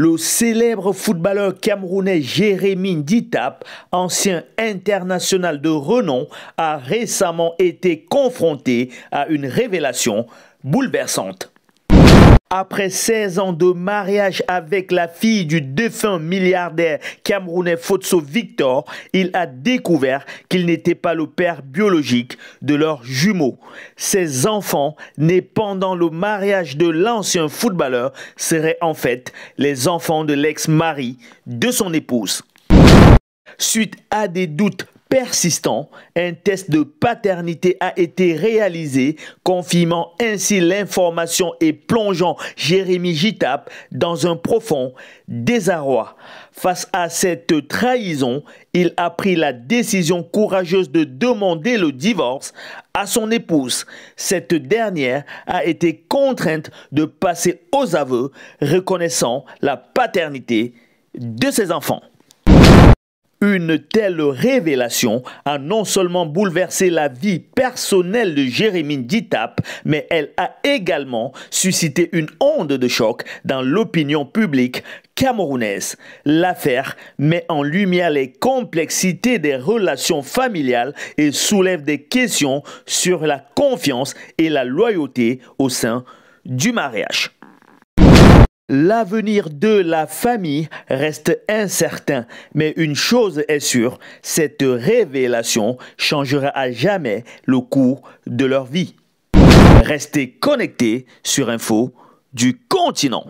le célèbre footballeur camerounais Jérémy Ditap, ancien international de renom, a récemment été confronté à une révélation bouleversante. Après 16 ans de mariage avec la fille du défunt milliardaire camerounais Fotso Victor, il a découvert qu'il n'était pas le père biologique de leurs jumeaux. Ses enfants, nés pendant le mariage de l'ancien footballeur, seraient en fait les enfants de l'ex-mari de son épouse. Suite à des doutes persistant, un test de paternité a été réalisé, confirmant ainsi l'information et plongeant Jérémy Gitap dans un profond désarroi. Face à cette trahison, il a pris la décision courageuse de demander le divorce à son épouse. Cette dernière a été contrainte de passer aux aveux, reconnaissant la paternité de ses enfants. Une telle révélation a non seulement bouleversé la vie personnelle de Jérémy Ditap, mais elle a également suscité une onde de choc dans l'opinion publique camerounaise. L'affaire met en lumière les complexités des relations familiales et soulève des questions sur la confiance et la loyauté au sein du mariage. L'avenir de la famille reste incertain, mais une chose est sûre, cette révélation changera à jamais le cours de leur vie. Restez connectés sur Info du continent.